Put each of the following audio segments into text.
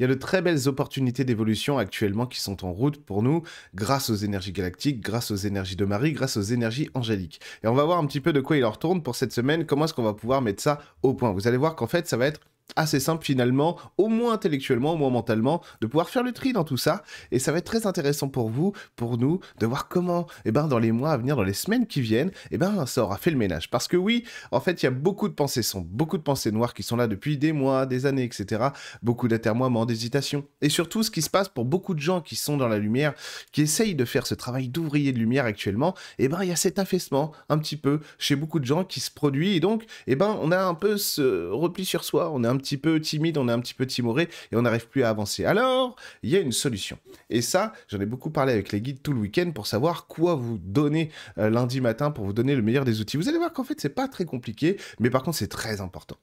il y a de très belles opportunités d'évolution actuellement qui sont en route pour nous grâce aux énergies galactiques, grâce aux énergies de Marie, grâce aux énergies angéliques. Et on va voir un petit peu de quoi il en retourne pour cette semaine, comment est-ce qu'on va pouvoir mettre ça au point. Vous allez voir qu'en fait, ça va être assez simple finalement, au moins intellectuellement, au moins mentalement, de pouvoir faire le tri dans tout ça. Et ça va être très intéressant pour vous, pour nous, de voir comment, et eh ben, dans les mois à venir, dans les semaines qui viennent, et eh ben, ça aura fait le ménage. Parce que oui, en fait, il y a beaucoup de pensées sombres, beaucoup de pensées noires qui sont là depuis des mois, des années, etc. Beaucoup d'atermoiements, d'hésitations. Et surtout, ce qui se passe pour beaucoup de gens qui sont dans la lumière, qui essayent de faire ce travail d'ouvrier de lumière actuellement, et eh ben, il y a cet affaissement, un petit peu, chez beaucoup de gens qui se produit. Et donc, et ben, on a un peu ce repli sur soi, on a un petit peu timide, on est un petit peu timoré et on n'arrive plus à avancer. Alors, il y a une solution. Et ça, j'en ai beaucoup parlé avec les guides tout le week-end pour savoir quoi vous donner euh, lundi matin pour vous donner le meilleur des outils. Vous allez voir qu'en fait, c'est pas très compliqué, mais par contre, c'est très important.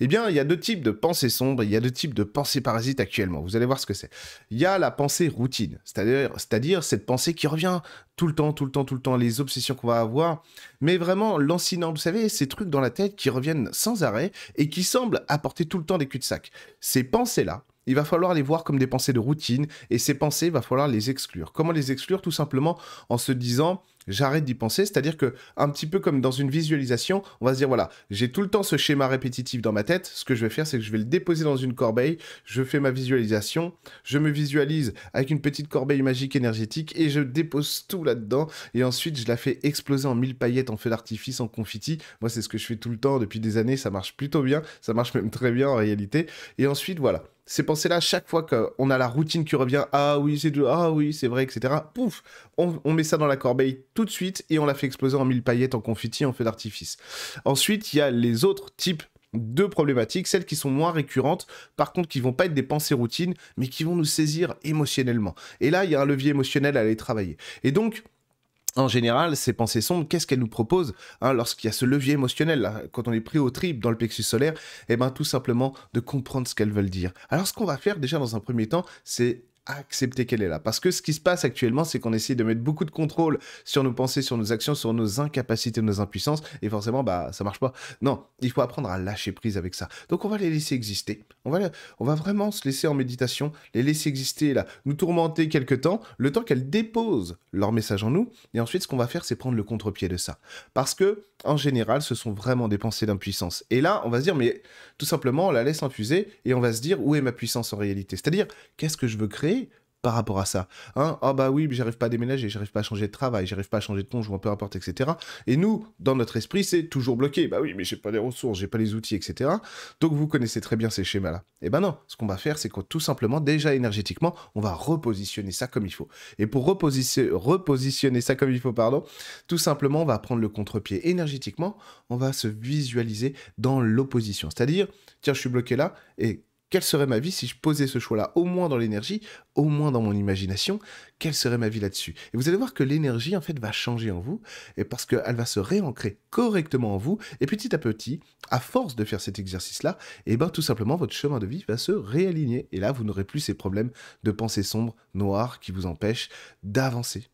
Eh bien, il y a deux types de pensées sombres, il y a deux types de pensées parasites actuellement. Vous allez voir ce que c'est. Il y a la pensée routine, c'est-à-dire cette pensée qui revient tout le temps, tout le temps, tout le temps, les obsessions qu'on va avoir, mais vraiment lancinant, vous savez, ces trucs dans la tête qui reviennent sans arrêt et qui semblent apporter tout le temps des cul-de-sac. Ces pensées-là, il va falloir les voir comme des pensées de routine et ces pensées, il va falloir les exclure. Comment les exclure Tout simplement en se disant j'arrête d'y penser. C'est-à-dire que, un petit peu comme dans une visualisation, on va se dire voilà, j'ai tout le temps ce schéma répétitif dans ma tête. Ce que je vais faire, c'est que je vais le déposer dans une corbeille. Je fais ma visualisation. Je me visualise avec une petite corbeille magique énergétique et je dépose tout là-dedans. Et ensuite, je la fais exploser en mille paillettes, en feu d'artifice, en confiti, Moi, c'est ce que je fais tout le temps depuis des années. Ça marche plutôt bien. Ça marche même très bien en réalité. Et ensuite, voilà ces pensées-là, chaque fois qu'on a la routine qui revient, ah oui, c'est ah oui, c'est vrai, etc. Pouf, on, met ça dans la corbeille tout de suite et on la fait exploser en mille paillettes, en confetti, en feu d'artifice. Ensuite, il y a les autres types de problématiques, celles qui sont moins récurrentes, par contre qui ne vont pas être des pensées routines, mais qui vont nous saisir émotionnellement. Et là, il y a un levier émotionnel à aller travailler. Et donc, en général, ces pensées sombres, qu'est-ce qu'elles nous proposent hein, lorsqu'il y a ce levier émotionnel, quand on est pris au trip dans le plexus solaire Eh bien, tout simplement de comprendre ce qu'elles veulent dire. Alors, ce qu'on va faire déjà dans un premier temps, c'est accepter qu'elle est là. Parce que ce qui se passe actuellement, c'est qu'on essaie de mettre beaucoup de contrôle sur nos pensées, sur nos actions, sur nos incapacités, nos impuissances, et forcément, bah, ça marche pas. Non, il faut apprendre à lâcher prise avec ça. Donc, on va les laisser exister. On va, on va vraiment se laisser en méditation, les laisser exister là, nous tourmenter quelque temps, le temps qu'elles déposent leur message en nous, et ensuite, ce qu'on va faire, c'est prendre le contre-pied de ça. Parce que, en général, ce sont vraiment des pensées d'impuissance. Et là, on va se dire, mais tout simplement, on la laisse infuser, et on va se dire, où est ma puissance en réalité C'est-à-dire, qu'est-ce que je veux créer par rapport à ça. Hein, ah bah oui, mais j'arrive pas à déménager, j'arrive pas à changer de travail, j'arrive pas à changer de un peu importe, etc. Et nous, dans notre esprit, c'est toujours bloqué. Bah oui, mais j'ai pas les ressources, j'ai pas les outils, etc. Donc vous connaissez très bien ces schémas-là. Et eh ben non, ce qu'on va faire, c'est que tout simplement, déjà énergétiquement, on va repositionner ça comme il faut. Et pour repositionner, repositionner ça comme il faut, pardon, tout simplement, on va prendre le contre-pied. Énergétiquement, on va se visualiser dans l'opposition. C'est-à-dire, tiens, je suis bloqué là, et quelle serait ma vie si je posais ce choix-là, au moins dans l'énergie, au moins dans mon imagination Quelle serait ma vie là-dessus Et vous allez voir que l'énergie, en fait, va changer en vous, et parce qu'elle va se réancrer correctement en vous, et petit à petit, à force de faire cet exercice-là, et eh bien tout simplement, votre chemin de vie va se réaligner, et là, vous n'aurez plus ces problèmes de pensée sombre, noire, qui vous empêchent d'avancer.